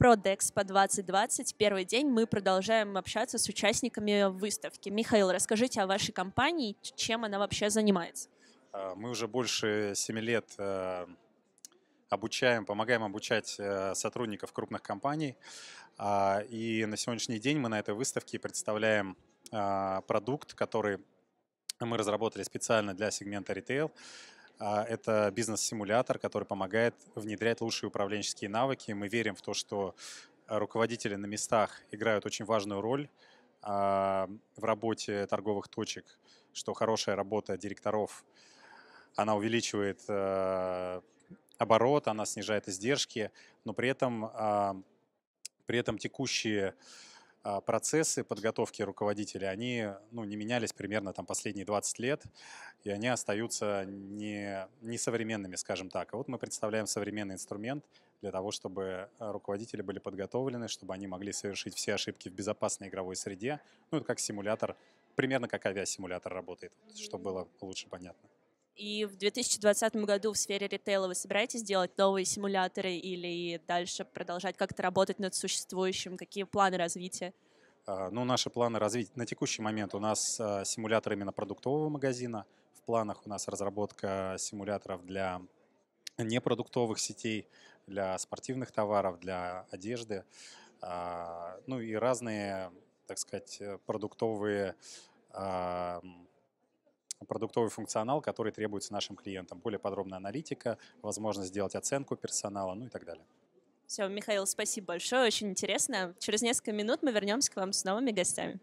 ProDexpo 2020. Первый день мы продолжаем общаться с участниками выставки. Михаил, расскажите о вашей компании, чем она вообще занимается. А, мы уже больше семи лет э, обучаем, помогаем обучать э, сотрудников крупных компаний. А, и на сегодняшний день мы на этой выставке представляем а, продукт, который мы разработали специально для сегмента ритейл. А, это бизнес-симулятор, который помогает внедрять лучшие управленческие навыки. Мы верим в то, что а, руководители на местах играют очень важную роль а, в работе торговых точек, что хорошая работа директоров, она увеличивает оборот, она снижает издержки, но при этом, при этом текущие а, процессы подготовки руководителей, они ну, не менялись примерно там, последние 20 лет, и они остаются не, не современными, скажем так. И а вот мы представляем современный инструмент для того, чтобы руководители были подготовлены, чтобы они могли совершить все ошибки в безопасной игровой среде. Ну, это как симулятор, примерно как авиасимулятор работает, чтобы было лучше понятно. И в 2020 году в сфере ритейла вы собираетесь делать новые симуляторы или дальше продолжать как-то работать над существующим? Какие планы развития? А, ну, наши планы развития. На текущий момент у нас а, симулятор именно продуктового магазина. В планах у нас разработка симуляторов для непродуктовых сетей, для спортивных товаров, для одежды. А, ну и разные, так сказать, продуктовые продуктовый функционал, который требуется нашим клиентам. Более подробная аналитика, возможность сделать оценку персонала, ну и так далее. Все, Михаил, спасибо большое, очень интересно. Через несколько минут мы вернемся к вам с новыми гостями.